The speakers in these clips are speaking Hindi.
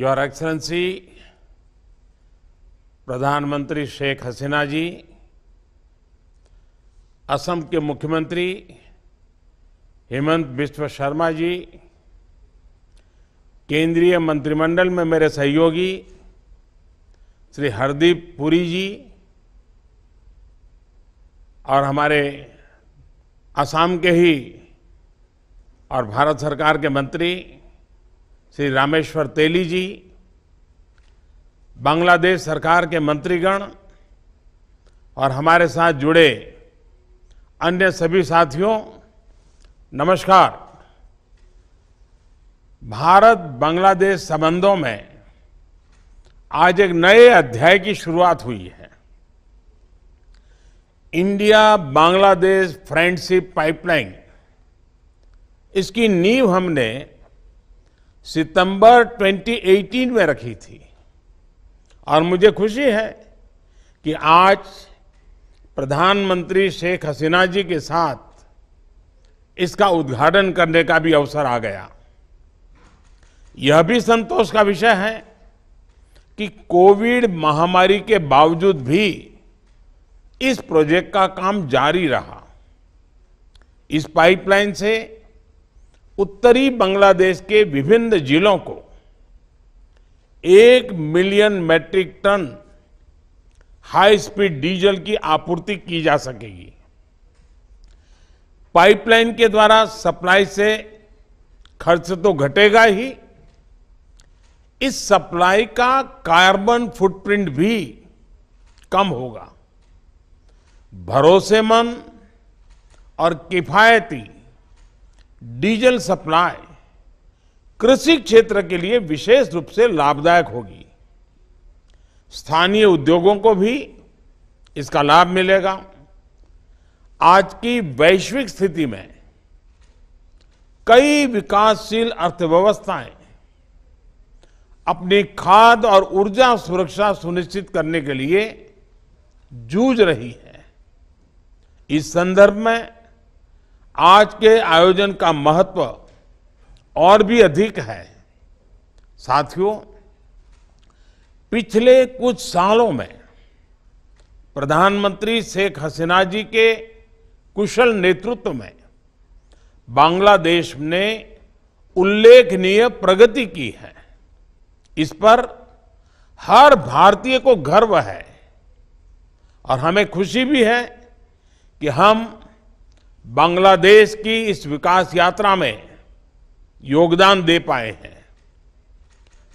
योर एक्सलेंसी प्रधानमंत्री शेख हसीना जी असम के मुख्यमंत्री हेमंत बिस्व शर्मा जी केंद्रीय मंत्रिमंडल में मेरे सहयोगी श्री हरदीप पुरी जी और हमारे असम के ही और भारत सरकार के मंत्री श्री रामेश्वर तेली जी बांग्लादेश सरकार के मंत्रीगण और हमारे साथ जुड़े अन्य सभी साथियों नमस्कार भारत बांग्लादेश संबंधों में आज एक नए अध्याय की शुरुआत हुई है इंडिया बांग्लादेश फ्रेंडशिप पाइपलाइन इसकी नींव हमने सितंबर 2018 में रखी थी और मुझे खुशी है कि आज प्रधानमंत्री शेख हसीना जी के साथ इसका उद्घाटन करने का भी अवसर आ गया यह भी संतोष का विषय है कि कोविड महामारी के बावजूद भी इस प्रोजेक्ट का काम जारी रहा इस पाइपलाइन से उत्तरी बांग्लादेश के विभिन्न जिलों को एक million metric tonne high speed diesel की आपूर्ति की जा सकेगी पाइपलाइन के द्वारा सप्लाई से खर्च तो घटेगा ही इस सप्लाई का कार्बन फुटप्रिंट भी कम होगा भरोसेमंद और किफायती डीजल सप्लाई कृषि क्षेत्र के लिए विशेष रूप से लाभदायक होगी स्थानीय उद्योगों को भी इसका लाभ मिलेगा आज की वैश्विक स्थिति में कई विकासशील अर्थव्यवस्थाएं अपनी खाद और ऊर्जा सुरक्षा सुनिश्चित करने के लिए जूझ रही है इस संदर्भ में आज के आयोजन का महत्व और भी अधिक है साथियों पिछले कुछ सालों में प्रधानमंत्री शेख हसीना जी के कुशल नेतृत्व में बांग्लादेश ने उल्लेखनीय प्रगति की है इस पर हर भारतीय को गर्व है और हमें खुशी भी है कि हम बांग्लादेश की इस विकास यात्रा में योगदान दे पाए हैं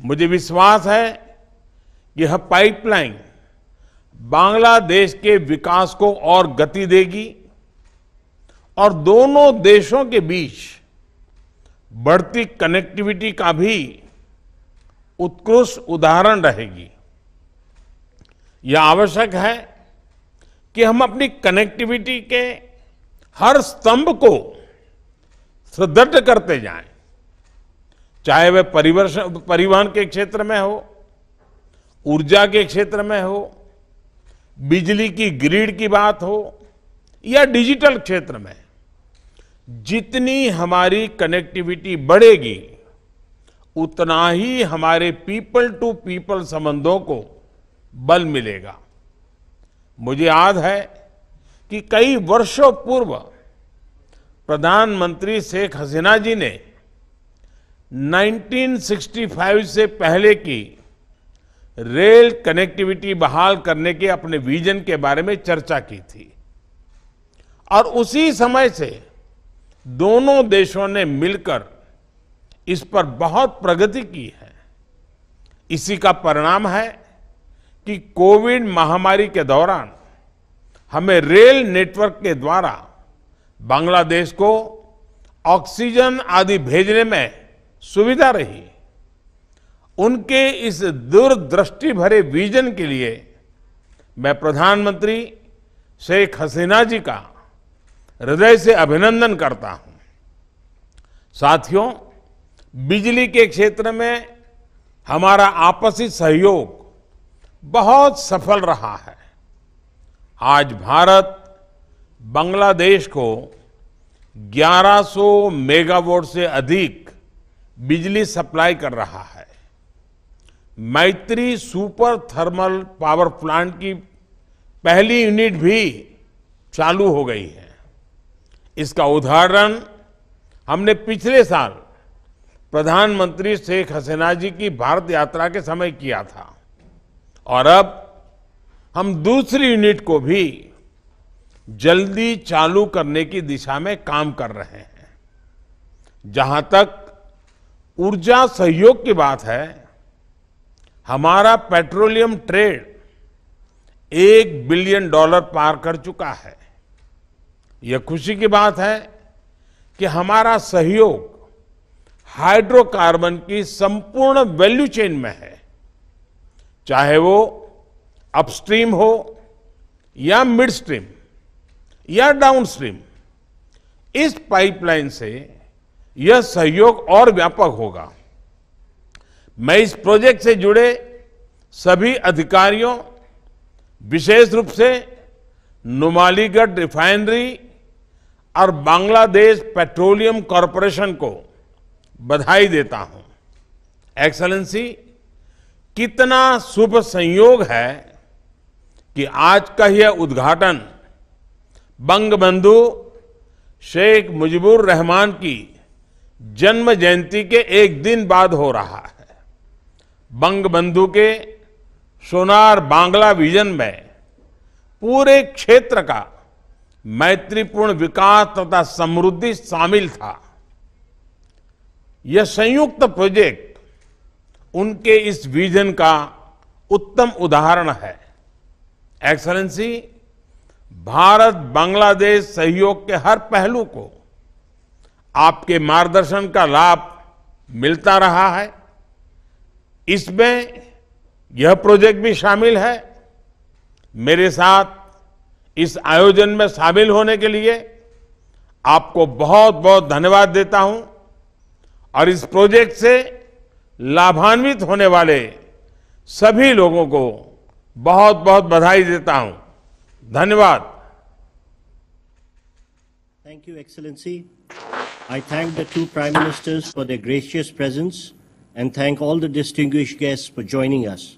मुझे विश्वास है कि यह पाइपलाइन बांग्लादेश के विकास को और गति देगी और दोनों देशों के बीच बढ़ती कनेक्टिविटी का भी उत्कृष्ट उदाहरण रहेगी यह आवश्यक है कि हम अपनी कनेक्टिविटी के हर स्तंभ को सुदृढ़ करते जाएं चाहे वह परिवहन के क्षेत्र में हो ऊर्जा के क्षेत्र में हो बिजली की ग्रिड की बात हो या डिजिटल क्षेत्र में जितनी हमारी कनेक्टिविटी बढ़ेगी उतना ही हमारे पीपल टू पीपल संबंधों को बल मिलेगा मुझे याद है कि कई वर्षों पूर्व प्रधानमंत्री शेख हसीना जी ने 1965 से पहले की रेल कनेक्टिविटी बहाल करने के अपने विजन के बारे में चर्चा की थी और उसी समय से दोनों देशों ने मिलकर इस पर बहुत प्रगति की है इसी का परिणाम है कि कोविड महामारी के दौरान हमें रेल नेटवर्क के द्वारा बांग्लादेश को ऑक्सीजन आदि भेजने में सुविधा रही उनके इस दूरदृष्टि भरे विजन के लिए मैं प्रधानमंत्री शेख हसीना जी का हृदय से अभिनंदन करता हूं साथियों बिजली के क्षेत्र में हमारा आपसी सहयोग बहुत सफल रहा है आज भारत बांग्लादेश को 1100 मेगावाट से अधिक बिजली सप्लाई कर रहा है मैत्री सुपर थर्मल पावर प्लांट की पहली यूनिट भी चालू हो गई है इसका उदाहरण हमने पिछले साल प्रधानमंत्री शेख हसीना जी की भारत यात्रा के समय किया था और अब हम दूसरी यूनिट को भी जल्दी चालू करने की दिशा में काम कर रहे हैं जहां तक ऊर्जा सहयोग की बात है हमारा पेट्रोलियम ट्रेड एक बिलियन डॉलर पार कर चुका है यह खुशी की बात है कि हमारा सहयोग हाइड्रोकार्बन की संपूर्ण वैल्यू चेन में है चाहे वो अपस्ट्रीम हो या मिड स्ट्रीम या डाउन स्ट्रीम इस पाइपलाइन से यह सहयोग और व्यापक होगा मैं इस प्रोजेक्ट से जुड़े सभी अधिकारियों विशेष रूप से नुमालीगढ़ रिफाइनरी और बांग्लादेश पेट्रोलियम कॉरपोरेशन को बधाई देता हूं एक्सलेंसी कितना शुभ संयोग है कि आज का यह उद्घाटन बंगबंधु शेख मुजीबुर रहमान की जन्म जयंती के एक दिन बाद हो रहा है बंगबंधु के सोनार बांग्ला विजन में पूरे क्षेत्र का मैत्रीपूर्ण विकास तथा समृद्धि शामिल था यह संयुक्त प्रोजेक्ट उनके इस विजन का उत्तम उदाहरण है एक्सलेंसी भारत बांग्लादेश सहयोग के हर पहलू को आपके मार्गदर्शन का लाभ मिलता रहा है इसमें यह प्रोजेक्ट भी शामिल है मेरे साथ इस आयोजन में शामिल होने के लिए आपको बहुत बहुत धन्यवाद देता हूं और इस प्रोजेक्ट से लाभान्वित होने वाले सभी लोगों को बहुत बहुत बधाई देता हूं धन्यवाद thank you excellency I thank the two prime ministers for the gracious presence and thank all the distinguished guest for joining us